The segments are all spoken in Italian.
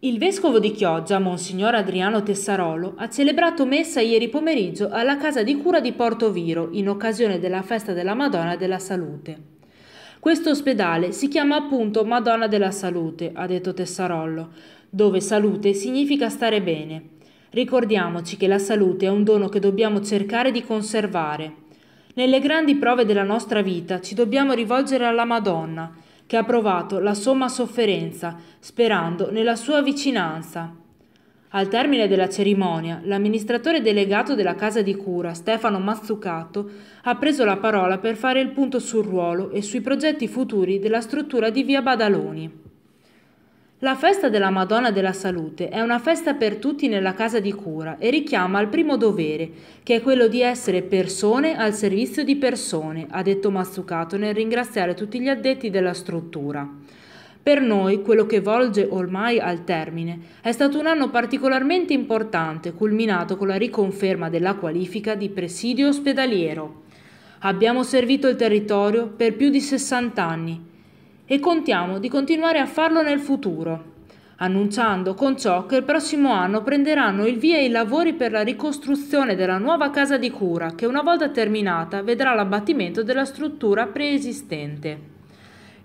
Il vescovo di Chioggia, Monsignor Adriano Tessarolo, ha celebrato messa ieri pomeriggio alla casa di cura di Porto Viro in occasione della festa della Madonna della Salute. Questo ospedale si chiama appunto Madonna della Salute, ha detto Tessarollo, dove salute significa stare bene. Ricordiamoci che la salute è un dono che dobbiamo cercare di conservare. Nelle grandi prove della nostra vita ci dobbiamo rivolgere alla Madonna, che ha provato la somma sofferenza, sperando nella sua vicinanza. Al termine della cerimonia, l'amministratore delegato della casa di cura, Stefano Mazzucato, ha preso la parola per fare il punto sul ruolo e sui progetti futuri della struttura di via Badaloni. La festa della Madonna della Salute è una festa per tutti nella casa di cura e richiama al primo dovere, che è quello di essere persone al servizio di persone, ha detto Mazzucato nel ringraziare tutti gli addetti della struttura. Per noi, quello che volge ormai al termine, è stato un anno particolarmente importante, culminato con la riconferma della qualifica di presidio ospedaliero. Abbiamo servito il territorio per più di 60 anni e contiamo di continuare a farlo nel futuro, annunciando con ciò che il prossimo anno prenderanno il via i lavori per la ricostruzione della nuova casa di cura che una volta terminata vedrà l'abbattimento della struttura preesistente.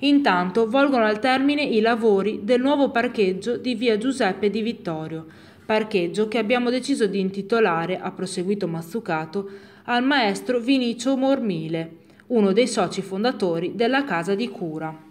Intanto volgono al termine i lavori del nuovo parcheggio di via Giuseppe di Vittorio, parcheggio che abbiamo deciso di intitolare, ha proseguito Mazzucato, al maestro Vinicio Mormile, uno dei soci fondatori della casa di cura.